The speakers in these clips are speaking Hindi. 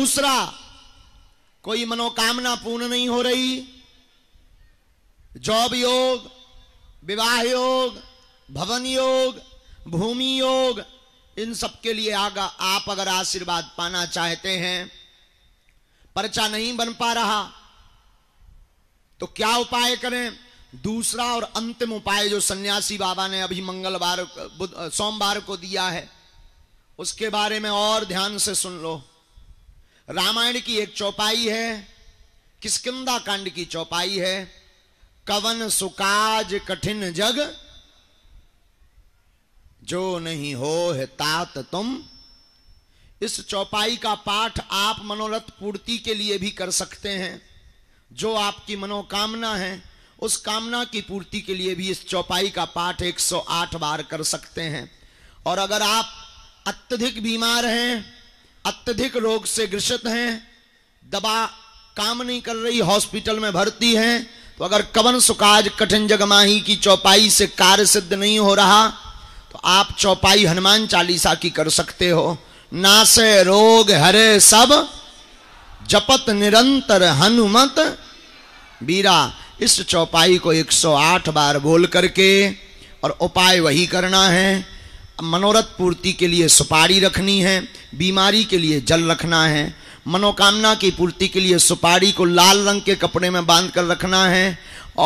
दूसरा कोई मनोकामना पूर्ण नहीं हो रही जॉब योग विवाह योग भवन योग भूमि योग इन सब के लिए आगा आप अगर आशीर्वाद पाना चाहते हैं पर्चा नहीं बन पा रहा तो क्या उपाय करें दूसरा और अंतिम उपाय जो सन्यासी बाबा ने अभी मंगलवार सोमवार को दिया है उसके बारे में और ध्यान से सुन लो रामायण की एक चौपाई है किसकिदा कांड की चौपाई है कवन सुकाज कठिन जग जो नहीं हो है तात तुम इस चौपाई का पाठ आप मनोरथ पूर्ति के लिए भी कर सकते हैं जो आपकी मनोकामना है उस कामना की पूर्ति के लिए भी इस चौपाई का पाठ 108 बार कर सकते हैं और अगर आप अत्यधिक बीमार हैं अत्यधिक रोग से ग्रसित हैं दवा काम नहीं कर रही हॉस्पिटल में भर्ती हैं तो अगर कवन सुकाज कठिन जगमाही की चौपाई से कार्य सिद्ध नहीं हो रहा तो आप चौपाई हनुमान चालीसा की कर सकते हो ना से रोग हरे सब जपत निरंतर हनुमत बीरा इस चौपाई को 108 बार बोल करके और उपाय वही करना है मनोरथ पूर्ति के लिए सुपारी रखनी है बीमारी के लिए जल रखना है मनोकामना की पूर्ति के लिए सुपारी को लाल रंग के कपड़े में बांध कर रखना है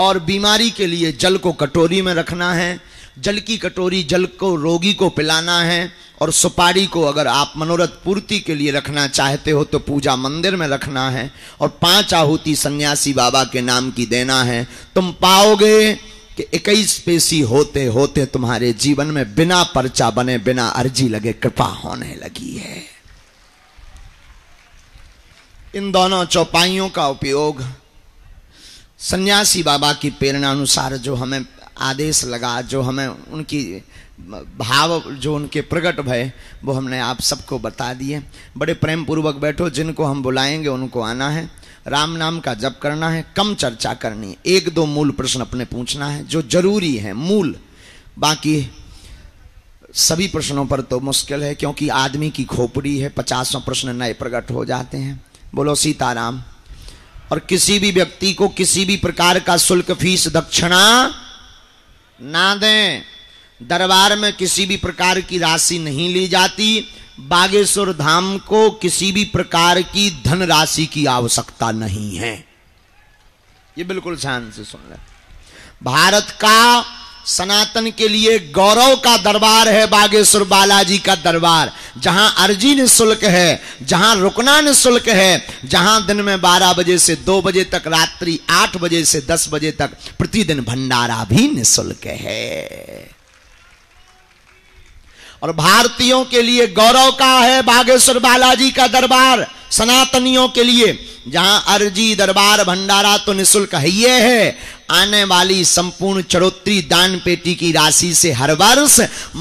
और बीमारी के लिए जल को कटोरी में रखना है जल की कटोरी जल को रोगी को पिलाना है और सुपारी को अगर आप मनोरथ पूर्ति के लिए रखना चाहते हो तो पूजा मंदिर में रखना है और पांच आहुति सन्यासी बाबा के नाम की देना है तुम पाओगे कि इक्कीस पेशी होते होते तुम्हारे जीवन में बिना पर्चा बने बिना अर्जी लगे कृपा होने लगी है इन दोनों चौपाइयों का उपयोग सन्यासी बाबा की प्रेरणा अनुसार जो हमें आदेश लगा जो हमें उनकी भाव जो उनके प्रकट भय वो हमने आप सबको बता दिए बड़े प्रेम पूर्वक बैठो जिनको हम बुलाएंगे उनको आना है राम नाम का जप करना है कम चर्चा करनी है एक दो मूल प्रश्न अपने पूछना है जो जरूरी है मूल बाकी सभी प्रश्नों पर तो मुश्किल है क्योंकि आदमी की खोपड़ी है पचासों प्रश्न नए प्रकट हो जाते हैं बोलो सीताराम और किसी भी व्यक्ति को किसी भी प्रकार का शुल्क फीस दक्षिणा ना दें दरबार में किसी भी प्रकार की राशि नहीं ली जाती बागेश्वर धाम को किसी भी प्रकार की धन राशि की आवश्यकता नहीं है ये बिल्कुल ध्यान से सुन ले भारत का सनातन के लिए गौरव का दरबार है बागेश्वर बालाजी का दरबार जहां अर्जी निःशुल्क है जहां रुकना निःशुल्क है जहां दिन में 12 बजे से 2 बजे तक रात्रि 8 बजे से 10 बजे तक प्रतिदिन भंडारा भी निःशुल्क है और भारतीयों के लिए गौरव का है बागेश्वर बालाजी का दरबार सनातनियों के लिए जहां अर्जी दरबार भंडारा तो निशुल्क है ये है आने वाली संपूर्ण चरोत्री दान पेटी की राशि से हर वर्ष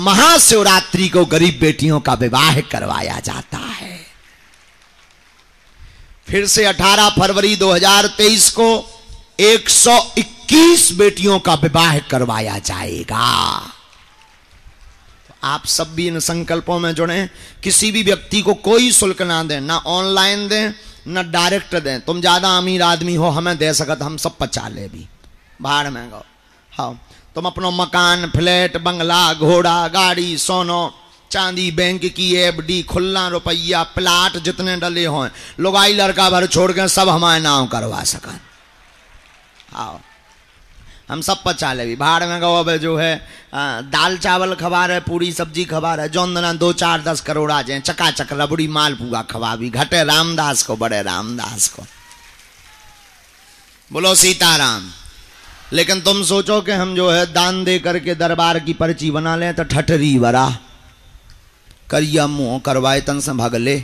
महाशिवरात्रि को गरीब बेटियों का विवाह करवाया जाता है फिर से 18 फरवरी 2023 को 121 बेटियों का विवाह करवाया जाएगा आप सब भी इन संकल्पों में जुड़े किसी भी व्यक्ति को कोई शुल्क ना दें ना ऑनलाइन दें ना डायरेक्ट दें तुम ज़्यादा अमीर आदमी हो हमें दे सकत हम सब पचा ले भी बाहर में गो हाँ तुम अपनो मकान फ्लैट बंगला घोड़ा गाड़ी सोनो चांदी बैंक की एफ डी खुल्ला रुपया प्लाट जितने डले हों लुगाई लड़का भर छोड़ के सब हमारे नाम करवा सकन हाँ हम सब पचा ले भी बाहर में गो अब जो है दाल चावल खबा रहे पूरी सब्जी खवा रहे जौन दना दो चार दस करोड़ आ जाए चकाचक रबड़ी पुआ खबा भी घटे रामदास को बड़े रामदास को बोलो सीताराम लेकिन तुम सोचो कि हम जो है दान दे करके दरबार की पर्ची बना लें तो ठटरी वरा करिया मुंह करवाए तन से भग ले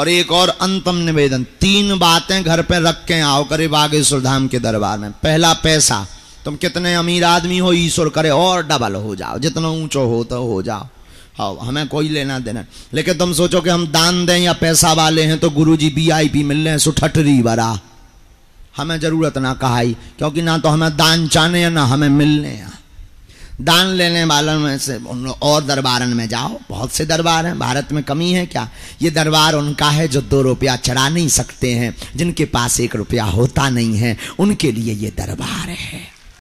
और एक और अंतम निवेदन तीन बातें घर पे रख के आओ करे बागेश्वर धाम के दरबार में पहला पैसा तुम कितने अमीर आदमी हो ईश्वर करे और डबल हो जाओ जितना ऊंचो हो तो हो जाओ हाँ हमें कोई लेना देना लेकिन तुम सोचो कि हम दान दें या पैसा वाले हैं तो गुरु जी बी आई पी मिल रहे हैं बरा हमें ज़रूरत ना कहाई क्योंकि ना तो हमें दान चाहने हैं ना हमें मिलने हैं दान लेने वालों में से उन और दरबारन में जाओ बहुत से दरबार हैं भारत में कमी है क्या ये दरबार उनका है जो दो रुपया चढ़ा नहीं सकते हैं जिनके पास एक रुपया होता नहीं है उनके लिए ये दरबार है